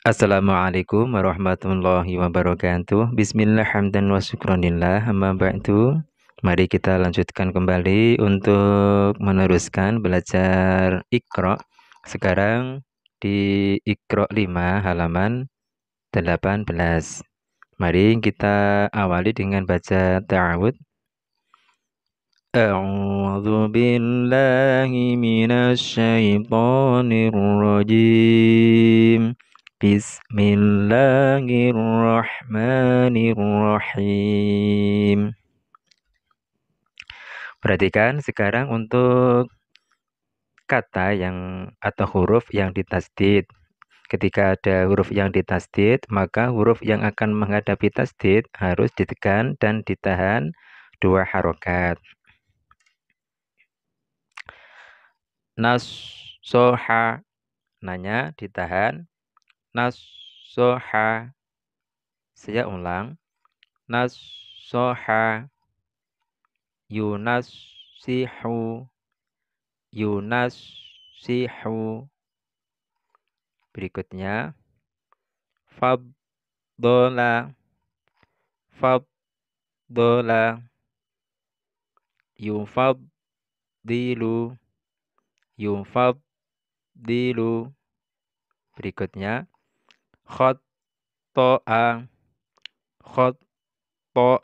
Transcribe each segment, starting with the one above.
Assalamualaikum warahmatullahi wabarakatuh Bismillah wa Amma ba'du Mari kita lanjutkan kembali untuk meneruskan belajar Iqra Sekarang di Iqra 5 halaman 18 Mari kita awali dengan baca ta'awud A'udzu billahi minasy rajim Bismillahirrahmanirrahim. Perhatikan sekarang untuk kata yang atau huruf yang ditasdid. Ketika ada huruf yang ditasdid, maka huruf yang akan menghadapi tasdid harus ditekan dan ditahan dua harokat. Nasoha nanya ditahan nasoha saya ulang nasoha yunasihu yunasihu berikutnya faddola faddola yufaddilu yufaddilu berikutnya khot khot khot khot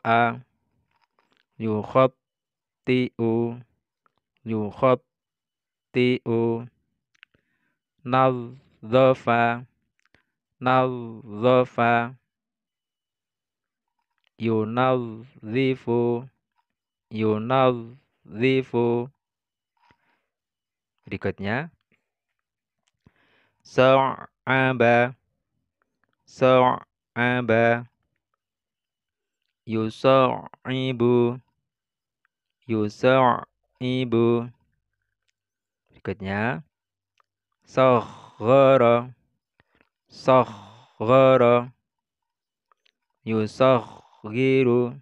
to to yu yu ti ti u u khata'a khata'a yukhatti'u yukhatti'u nadzafa nadzafa yunadzifu yunadzifu berikutnya sa'aba so'aba Yusa'ibu Yusa'ibu Berikutnya Saghara Saghara Yusaghiru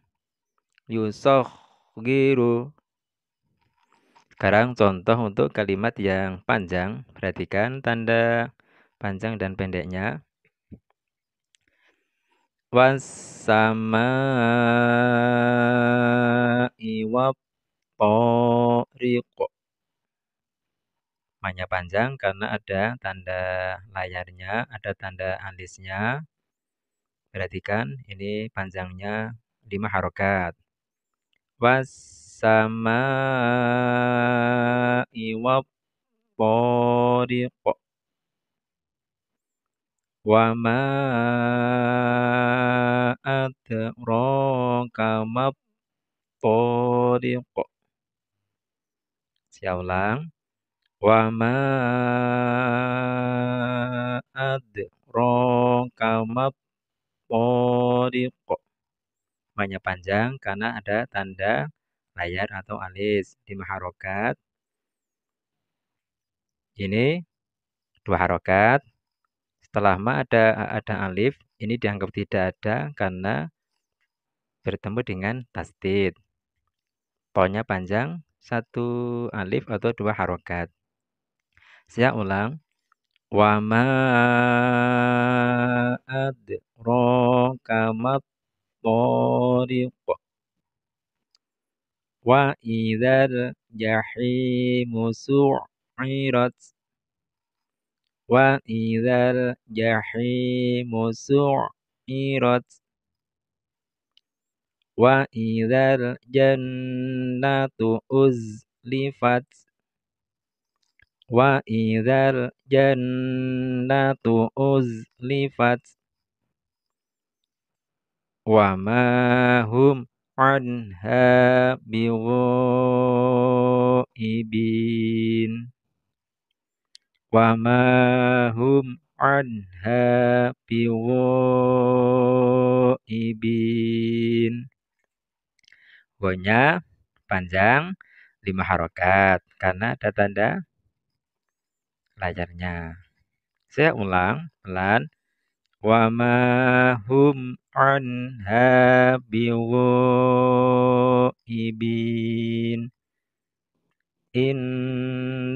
Yusaghiru Sekarang contoh untuk kalimat yang panjang Perhatikan tanda panjang dan pendeknya iwa poriko namanya panjang karena ada tanda layarnya, ada tanda alisnya. Perhatikan ini panjangnya lima harokat. Wasama iwa poriko wama ada ma tariq. Saya ulang. Wa ma adraka ma tariq. Banyak panjang karena ada tanda layar atau alis di maharokat. Ini dua harokat. Setelah ma ada ada alif, ini dianggap tidak ada karena bertemu dengan tasdid. Polnya panjang, satu alif atau dua harokat. Saya ulang. Wa ma adraka Wa idhar jahimu su'irat. وإذا الجحيم سعرت وإذا الجنة أزلفت وإذا الجنة أزلفت وما هم عنها بغائبين wa ma hum anha biwaibin. Gonya panjang lima harokat karena ada tanda layarnya. Saya ulang pelan. Wa ma hum anha biwaibin. In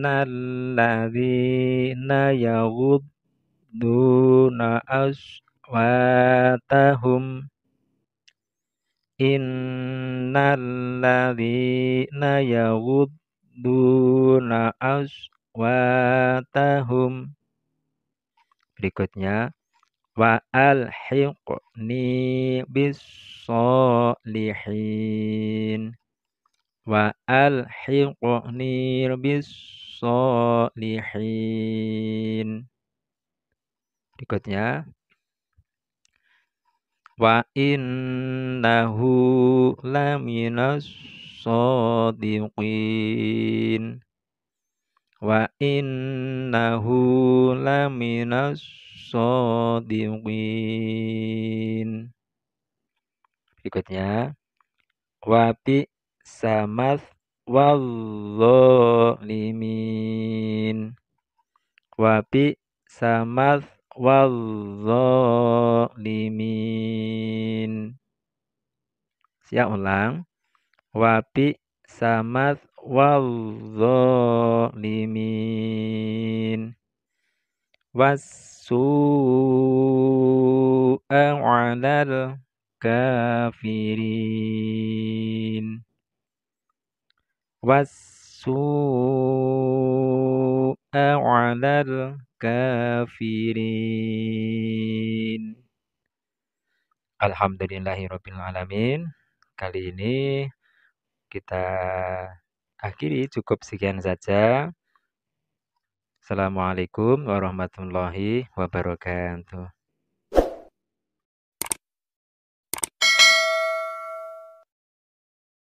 alladzina yaghuduna aswatahum innalladzina yaghuduna aswatahum berikutnya wa alhiqni bis solihin wa alhiqni bis solihin. Berikutnya. Wa innahu laminas sadiqin. Wa innahu laminas sadiqin. Berikutnya. Wa bi samad wadzalimin wa bi samad wadzalimin Siap ulang wa bi samad wadzalimin Wasu 'alal kafirin والسوء على kafirin Alhamdulillahirrabbilalamin Kali ini kita akhiri cukup sekian saja Assalamualaikum warahmatullahi wabarakatuh